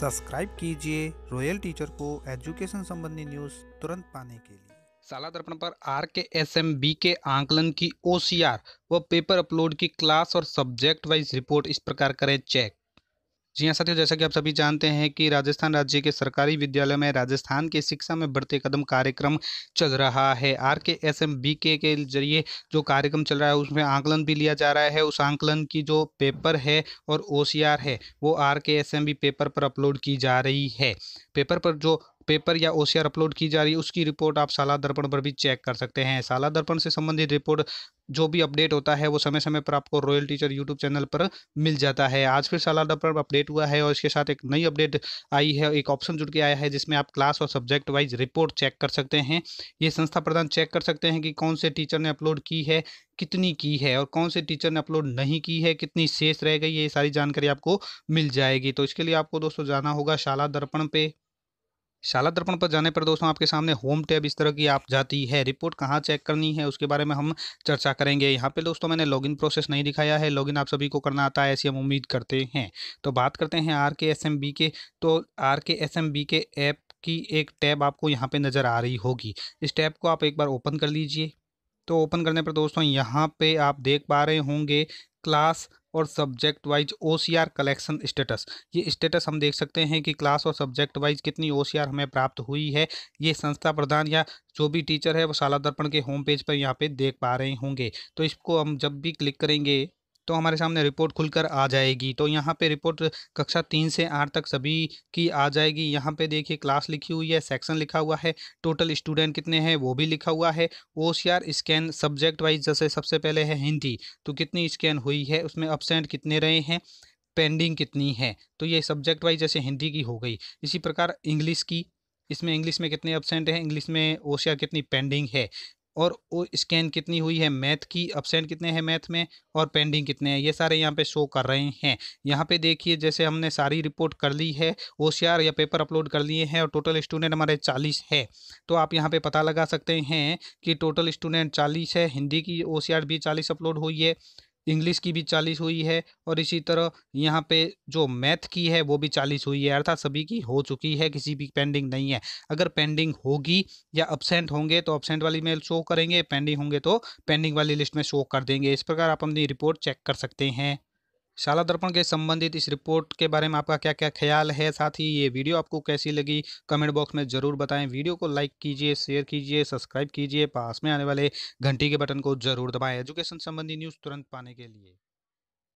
subscribe कीजिए royal teacher को education संबंधी न्यूज तुरंत पाने के लिए साला दर्पण पर are K S M B के आंकलन की ओ सी आर व पेपर अपलोड की क्लास और सब्जेक्ट वाइज रिपोर्ट इस प्रकार करें चेक जी हाँ साथियों जैसा कि आप सभी जानते हैं कि राजस्थान राज्य के सरकारी विद्यालय में राजस्थान के शिक्षा में बढ़ते कदम कार्यक्रम चल रहा है are K S M B के के जरिए जो कार्यक्रम चल रहा है उसमें आंकलन भी लिया जा रहा है उस आंकलन की जो पेपर है और ओ सी आर है वो R K S M B paper पर अपलोड की जा रही है पेपर पर जो पेपर या ओसीआर अपलोड की जा रही है उसकी रिपोर्ट आप साला दर्पण पर भी चेक कर सकते हैं साला दर्पण से संबंधित रिपोर्ट जो भी अपडेट होता है वो समय समय पर आपको रॉयल टीचर यूट्यूब चैनल पर मिल जाता है आज फिर सालाना पर अपडेट हुआ है और इसके साथ एक नई अपडेट आई है एक ऑप्शन जुड़ के आया है जिसमें आप क्लास और सब्जेक्ट वाइज रिपोर्ट चेक कर सकते हैं ये संस्था प्रधान चेक कर सकते हैं कि कौन से टीचर ने अपलोड की है कितनी की है और कौन से टीचर ने अपलोड नहीं की है कितनी शेष रह गई ये सारी जानकारी आपको मिल जाएगी तो इसके लिए आपको दोस्तों जाना होगा शाला दर्पण पे शाला दर्पण पर जाने पर दोस्तों आपके सामने होम टैब इस तरह की आप जाती है रिपोर्ट कहाँ चेक करनी है उसके बारे में हम चर्चा करेंगे यहाँ पे दोस्तों मैंने लॉगिन प्रोसेस नहीं दिखाया है लॉगिन आप सभी को करना आता है ऐसी हम उम्मीद करते हैं तो बात करते हैं are K S M B के तो R K S M B के ऐप की एक टैब आपको यहाँ पर नज़र आ रही होगी इस टैब को आप एक बार ओपन कर लीजिए तो ओपन करने पर दोस्तों यहाँ पे आप देख पा रहे होंगे क्लास और subject wise O collection status ये स्टेटस हम देख सकते हैं कि क्लास और सब्जेक्ट वाइज कितनी ओ हमें प्राप्त हुई है ये संस्था प्रधान या जो भी टीचर है वो शाला दर्पण के होम पेज पर यहाँ पे देख पा रहे होंगे तो इसको हम जब भी क्लिक करेंगे तो हमारे सामने रिपोर्ट खुलकर आ जाएगी तो यहाँ पे रिपोर्ट कक्षा तीन से आठ तक सभी की आ जाएगी यहाँ पे देखिए क्लास लिखी हुई है सेक्शन लिखा हुआ है टोटल स्टूडेंट कितने हैं वो भी लिखा हुआ है ओ स्कैन सब्जेक्ट वाइज जैसे सबसे पहले है हिंदी तो कितनी स्कैन हुई है उसमें अपसेंट कितने रहे हैं पेंडिंग कितनी है तो ये सब्जेक्ट वाइज जैसे हिंदी की हो गई इसी प्रकार इंग्लिश की इसमें इंग्लिश में कितने अपसेंट हैं इंग्लिश में ओशिया कितनी पेंडिंग है और स्कैन कितनी हुई है मैथ की अपसेंट कितने हैं मैथ में और पेंडिंग कितने हैं ये सारे यहाँ पे शो कर रहे हैं यहाँ पे देखिए जैसे हमने सारी रिपोर्ट कर ली है ओ या पेपर अपलोड कर लिए हैं और टोटल स्टूडेंट हमारे चालीस है तो आप यहाँ पे पता लगा सकते हैं कि टोटल स्टूडेंट चालीस है हिंदी की ओ भी चालीस अपलोड हुई है इंग्लिश की भी चालीस हुई है और इसी तरह यहाँ पे जो मैथ की है वो भी चालीस हुई है अर्थात सभी की हो चुकी है किसी भी पेंडिंग नहीं है अगर पेंडिंग होगी या अपसेंट होंगे तो अपसेंट वाली मेल शो करेंगे पेंडिंग होंगे तो पेंडिंग वाली लिस्ट में शो कर देंगे इस प्रकार आप अपनी रिपोर्ट चेक कर सकते हैं शाला दर्पण के संबंधित इस रिपोर्ट के बारे में आपका क्या क्या ख्याल है साथ ही ये वीडियो आपको कैसी लगी कमेंट बॉक्स में ज़रूर बताएं वीडियो को लाइक कीजिए शेयर कीजिए सब्सक्राइब कीजिए पास में आने वाले घंटी के बटन को जरूर दबाएं एजुकेशन संबंधी न्यूज़ तुरंत पाने के लिए